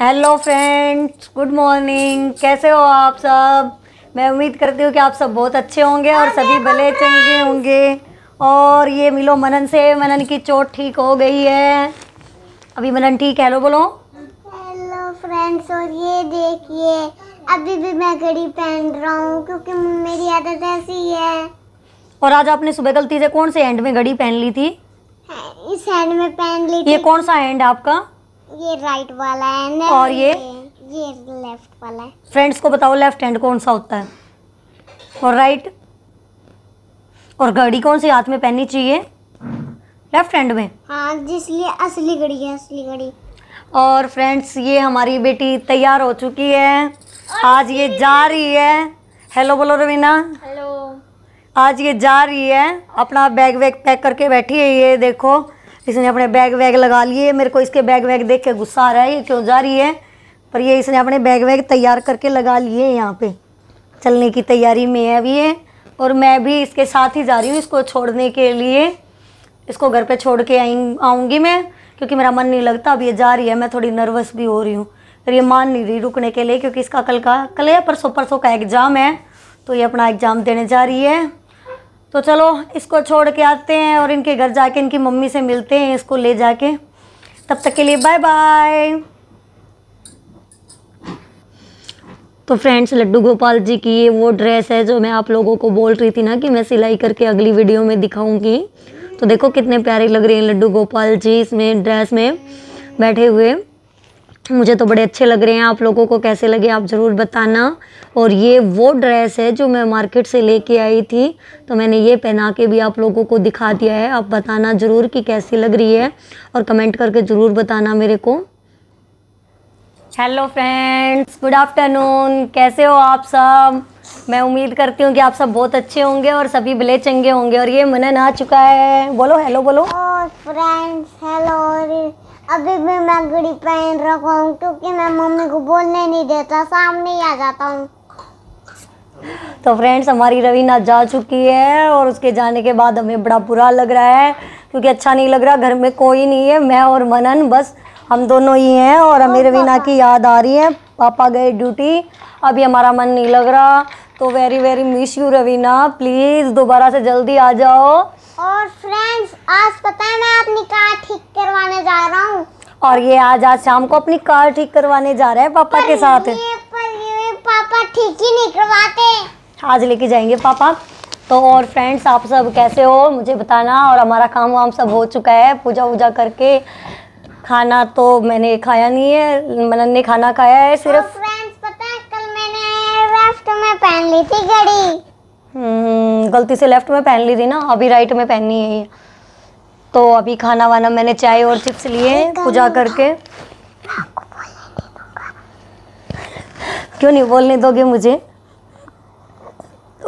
hello friends good morning कैसे हो आप सब मैं उम्मीद करती हूँ कि आप सब बहुत अच्छे होंगे और सभी भले चंगे होंगे और ये मिलो मनन से मनन की चोट ठीक हो गई है अभी मनन ठीक है हेलो बोलो हेलो फ्रेंड्स और ये देखिए अभी भी मैं घड़ी पहन रहा हूँ क्योंकि मेरी आदत ऐसी है और आज आपने सुबह गलती से कौन से एंड में घड़ी पहन ली थी इस हैंड में पहन ली थी ये कौन सा हैंड आपका ये राइट वाला है और ये ये लेफ्ट वाला है फ्रेंड्स को बताओ लेफ्ट हैंड कौन सा होता है और राइट और घड़ी कौन सी हाथ में पहननी चाहिए लेफ्ट हैंड में हाँ जिसलिए असली घड़ी है असली घड़ी और फ्रेंड्स ये हमारी बेटी तैयार हो चुकी है आज ये जा रही है हेलो बोलो रवीना हेलो आज ये जा रही है अपना बैग वैग पैक करके बैठी है ये देखो इसने अपने बैग वैग लगा लिए मेरे को इसके बैग वैग देख के गुस्सा आ रहा है ये क्यों जा रही है पर ये इसने अपने बैग वैग तैयार करके लगा लिए यहाँ पे चलने की तैयारी में है अभी ये और मैं भी इसके साथ ही जा रही हूँ इसको छोड़ने के लिए इसको घर पे छोड़ के आई आऊँगी मैं क्योंकि मेरा मन नहीं लगता अब ये जा रही है मैं थोड़ी नर्वस भी हो रही हूँ पर ये मान नहीं रही रुकने के लिए क्योंकि इसका कल का कल या परसों परसों का एग्ज़ाम है तो ये अपना एग्ज़ाम देने जा रही है तो चलो इसको छोड़ के आते हैं और इनके घर जाके इनकी मम्मी से मिलते हैं इसको ले जाके तब तक के लिए बाय बाय तो फ्रेंड्स लड्डू गोपाल जी की ये वो ड्रेस है जो मैं आप लोगों को बोल रही थी ना कि मैं सिलाई करके अगली वीडियो में दिखाऊंगी तो देखो कितने प्यारे लग रहे हैं लड्डू गोपाल जी इसमें ड्रेस में बैठे हुए मुझे तो बड़े अच्छे लग रहे हैं आप लोगों को कैसे लगे आप ज़रूर बताना और ये वो ड्रेस है जो मैं मार्केट से लेके आई थी तो मैंने ये पहना के भी आप लोगों को दिखा दिया है आप बताना ज़रूर कि कैसी लग रही है और कमेंट करके ज़रूर बताना मेरे को हेलो फ्रेंड्स गुड आफ्टरनून कैसे हो आप सब मैं उम्मीद करती हूँ कि आप सब बहुत अच्छे होंगे और सभी भले चंगे होंगे और ये मनन आ चुका है बोलो हेलो बोलो फ्रेंड्स हेलो अभी भी मैं घड़ी पहन रखा हूँ क्योंकि मैं मम्मी को बोलने नहीं देता सामने ही आ जाता हूँ तो फ्रेंड्स हमारी रवीना जा चुकी है और उसके जाने के बाद हमें बड़ा बुरा लग रहा है क्योंकि अच्छा नहीं लग रहा घर में कोई नहीं है मैं और मनन बस हम दोनों ही हैं और हमें रवीना की याद आ रही है पापा गए ड्यूटी अभी हमारा मन नहीं लग रहा तो very very miss you Raveena please दोबारा से जल्दी आ जाओ और फ्रेंड्स आज पता है मैं अपनी कार ठीक करवाने जा रहा हूँ और ये आज आज शाम को अपनी कार ठीक करवाने जा रहे हैं पापा के साथ ये, पर ये पापा ठीक ही नहीं करवाते आज लेके जाएंगे पापा तो और फ्रेंड्स आप सब कैसे हो मुझे बताना और हमारा काम वाम सब हो चुका है पूजा वूजा करके खाना तो मैंने खाया नहीं है मनन ने खाना खाया है सिर्फ फ्रेंड्स पता है कल मैंने में पहन ली थी घड़ी हम्म, गलती से लेफ्ट में पहन ली थी ना अभी राइट में पहननी है ये तो अभी खाना वाना मैंने चाय और चिप्स लिए पूजा करके क्यों नहीं बोलने दोगे मुझे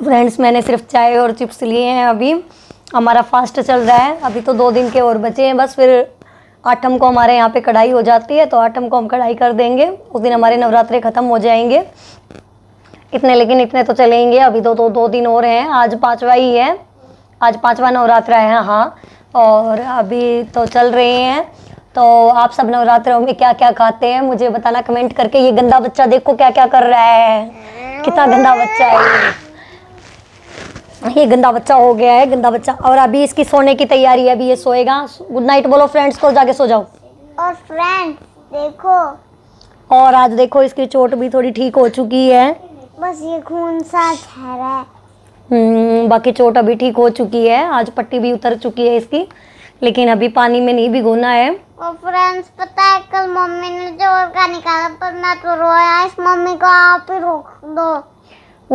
फ्रेंड्स मैंने सिर्फ चाय और चिप्स लिए हैं अभी हमारा फास्ट चल रहा है अभी तो दो दिन के और बचे हैं बस फिर आठम को हमारे यहाँ पे कढ़ाई हो जाती है तो आठम को हम कढ़ाई कर देंगे उस दिन हमारे नवरात्रे ख़त्म हो जाएंगे इतने लेकिन इतने तो चलेंगे अभी तो दो दो दिन और हैं आज पाँचवा ही है आज पाँचवा नवरात्रा है हाँ, हाँ और अभी तो चल रहे हैं तो आप सब नवरात्रों में क्या क्या खाते हैं मुझे बताना कमेंट करके ये गंदा बच्चा देखो क्या क्या कर रहा है कितना गंदा बच्चा है ये गंदा बच्चा हो गया है गंदा बच्चा और अभी इसकी सोने की तैयारी है अभी ये सोएगा गुड नाइट बोलो फ्रेंड्स को जाके सो जाओ और फ्रेंड्स देखो और आज देखो इसकी चोट भी थोड़ी ठीक हो चुकी है बस ये खून सा ठहरा है हम्म, बाकी चोट अभी ठीक हो चुकी है आज पट्टी भी उतर चुकी है इसकी लेकिन अभी पानी में नहीं भिगोना है और फ्रेंड्स पता है कल मम्मी ने जो का निकाला पर मैं तो रोया इस मम्मी को आप ही रोक दो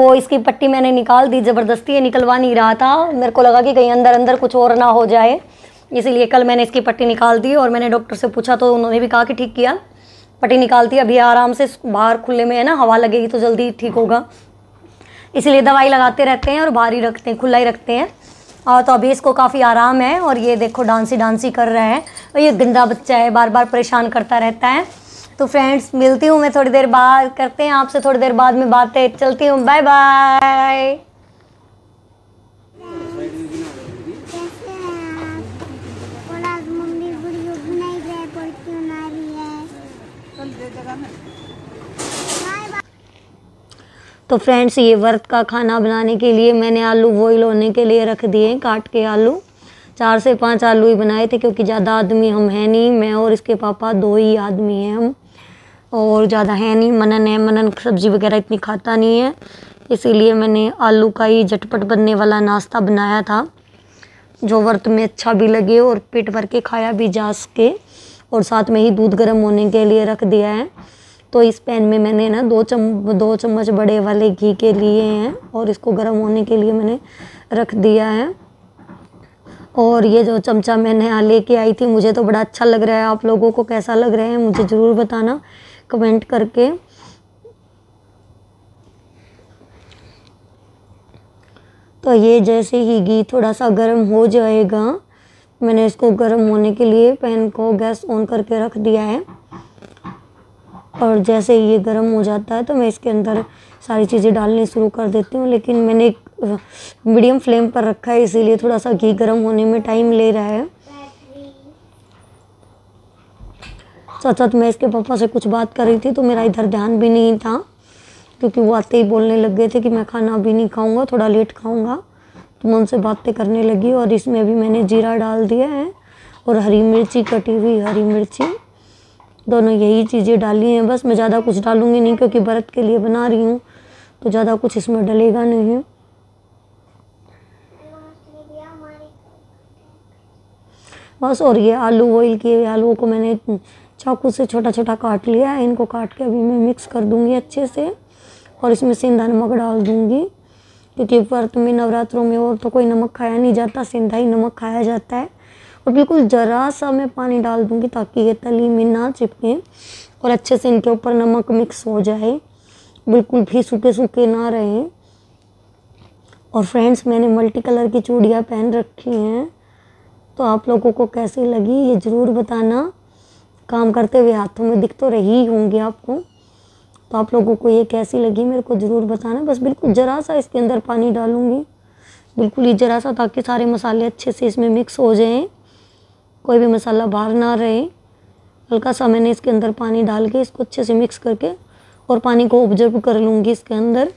वो इसकी पट्टी मैंने निकाल दी ज़बरदस्ती है निकलवा नहीं रहा था मेरे को लगा कि कहीं अंदर अंदर कुछ और ना हो जाए इसीलिए कल मैंने इसकी पट्टी निकाल दी और मैंने डॉक्टर से पूछा तो उन्होंने भी कहा कि ठीक किया पट्टी निकालती है अभी आराम से बाहर खुले में है ना हवा लगेगी तो जल्दी ठीक होगा इसलिए दवाई लगाते रहते हैं और बाहर ही रखते हैं खुला ही रखते हैं और तो अभी इसको काफ़ी आराम है और ये देखो डांसी डांसी कर रहे हैं और ये गंदा बच्चा है बार बार परेशान करता रहता है तो फ्रेंड्स मिलती हूँ मैं थोड़ी देर बाद करते हैं आपसे थोड़ी देर बाद में बातें चलती हूँ बाय बाय तो फ्रेंड्स ये व्रत का खाना बनाने के लिए मैंने आलू बॉयल होने के लिए रख दिए काट के आलू चार से पांच आलू ही बनाए थे क्योंकि ज़्यादा आदमी हम हैं नहीं मैं और इसके पापा दो ही आदमी हैं हम और ज़्यादा है नहीं मनन है मनन सब्ज़ी वगैरह इतनी खाता नहीं है इसीलिए मैंने आलू का ही झटपट बनने वाला नाश्ता बनाया था जो व्रत में अच्छा भी लगे और पेट भर के खाया भी जा सके और साथ में ही दूध गर्म होने के लिए रख दिया है तो इस पैन में मैंने ना दो चम दो चम्मच बड़े वाले घी के लिए हैं और इसको गर्म होने के लिए मैंने रख दिया है और ये जो चमचा मैंने यहाँ लेके आई थी मुझे तो बड़ा अच्छा लग रहा है आप लोगों को कैसा लग रहा है मुझे ज़रूर बताना कमेंट करके तो ये जैसे ही घी थोड़ा सा गर्म हो जाएगा मैंने इसको गर्म होने के लिए पैन को गैस ऑन करके रख दिया है और जैसे ये गर्म हो जाता है तो मैं इसके अंदर सारी चीज़ें डालनी शुरू कर देती हूँ लेकिन मैंने एक मीडियम फ्लेम पर रखा है इसीलिए थोड़ा सा घी गर्म होने में टाइम ले रहा है साथ साथ मैं इसके पापा से कुछ बात कर रही थी तो मेरा इधर ध्यान भी नहीं था क्योंकि वो आते ही बोलने लग गए थे कि मैं खाना अभी नहीं खाऊंगा थोड़ा लेट खाऊंगा तो मैं उनसे बातें करने लगी और इसमें अभी मैंने जीरा डाल दिया है और हरी मिर्ची कटी हुई हरी मिर्ची दोनों यही चीज़ें डाली हैं बस मैं ज़्यादा कुछ डालूँगी नहीं क्योंकि व्रत के लिए बना रही हूँ तो ज़्यादा कुछ इसमें डलेगा नहीं बस और ये आलू बॉइल किए हुए आलूओं को मैंने चाकू से छोटा छोटा काट लिया है इनको काट के अभी मैं मिक्स कर दूँगी अच्छे से और इसमें सेंधा नमक डाल दूंगी क्योंकि व्रत में नवरात्रों में और तो कोई नमक खाया नहीं जाता सेंधा ही नमक खाया जाता है और बिल्कुल ज़रा सा मैं पानी डाल दूँगी ताकि ये तली में ना चिपकें और अच्छे से इनके ऊपर नमक मिक्स हो जाए बिल्कुल भी सूखे सूखे ना रहें और फ्रेंड्स मैंने मल्टी कलर की चूड़ियाँ पहन रखी हैं तो आप लोगों को कैसी लगी ये ज़रूर बताना काम करते हुए हाथों में दिख तो रही होंगी आपको तो आप लोगों को ये कैसी लगी मेरे को ज़रूर बताना बस बिल्कुल ज़रा सा इसके अंदर पानी डालूँगी बिल्कुल ही ज़रा सा ताकि सारे मसाले अच्छे से इसमें मिक्स हो जाएँ कोई भी मसाला बाहर ना रहे हल्का सा मैंने इसके अंदर पानी डाल के इसको अच्छे से मिक्स करके और पानी को ऑब्जर्व कर लूँगी इसके अंदर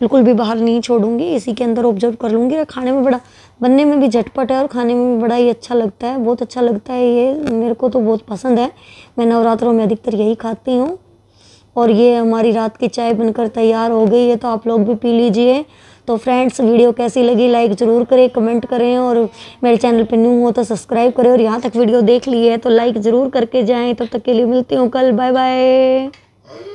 बिल्कुल भी बाहर नहीं छोड़ूंगी इसी के अंदर ऑब्जर्व कर लूँगी और खाने में बड़ा बनने में भी झटपट है और खाने में भी बड़ा ही अच्छा लगता है बहुत अच्छा लगता है ये मेरे को तो बहुत पसंद है मैं नवरात्रों में अधिकतर यही खाती हूँ और ये हमारी रात की चाय बनकर तैयार हो गई है तो आप लोग भी पी लीजिए तो फ्रेंड्स वीडियो कैसी लगी लाइक ज़रूर करें कमेंट करें और मेरे चैनल पर न्यू हो तो सब्सक्राइब करें और यहाँ तक वीडियो देख ली है तो लाइक ज़रूर करके जाएँ तब तो तक के लिए मिलती हूँ कल बाय बाय